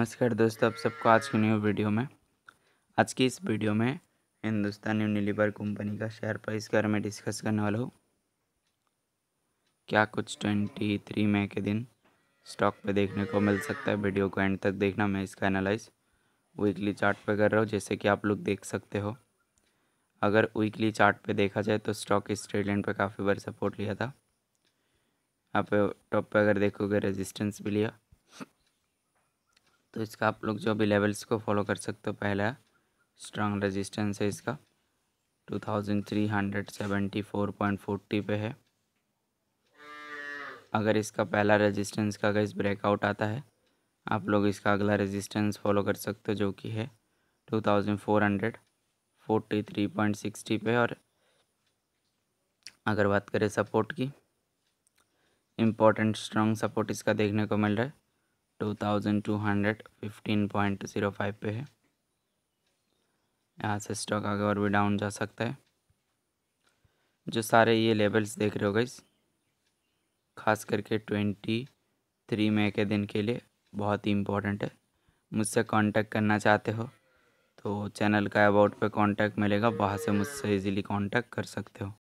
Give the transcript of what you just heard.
नमस्कार दोस्तों आप सबको आज की न्यू वीडियो में आज की इस वीडियो में हिंदुस्तान यूनिलीवर कंपनी का शेयर प्राइस के बारे में डिस्कस करने वाला हूँ क्या कुछ ट्वेंटी थ्री मई के दिन स्टॉक पे देखने को मिल सकता है वीडियो को एंड तक देखना मैं इसका एनालाइज वीकली चार्ट पे कर रहा हूँ जैसे कि आप लोग देख सकते हो अगर वीकली चार्ट पे देखा जाए तो स्टॉक इस ट्रेड लाइन पर काफ़ी बार सपोर्ट लिया था आप टॉप पर अगर देखोगे रेजिस्टेंस भी लिया तो इसका आप लोग जो अभी लेवल्स को फॉलो कर सकते हो पहला स्ट्रांग रेजिस्टेंस है इसका two thousand three hundred seventy four point forty पे है अगर इसका पहला रेजिस्टेंस का अगर इस ब्रेकआउट आता है आप लोग इसका अगला रेजिस्टेंस फॉलो कर सकते हो जो कि है two thousand four hundred forty three point sixty पे और अगर बात करें सपोर्ट की इम्पोर्टेंट स्ट्रांग सपोर्ट इसका देखने को मिल रहा है two thousand two hundred fifteen point zero five पे है यहाँ से स्टॉक आगे और भी डाउन जा सकता है जो सारे ये लेवल्स देख रहे हो गई खास करके ट्वेंटी थ्री मई के दिन के लिए बहुत ही इम्पोर्टेंट है मुझसे कांटेक्ट करना चाहते हो तो चैनल का अबाउट पे कांटेक्ट मिलेगा वहाँ से मुझसे इजीली कांटेक्ट कर सकते हो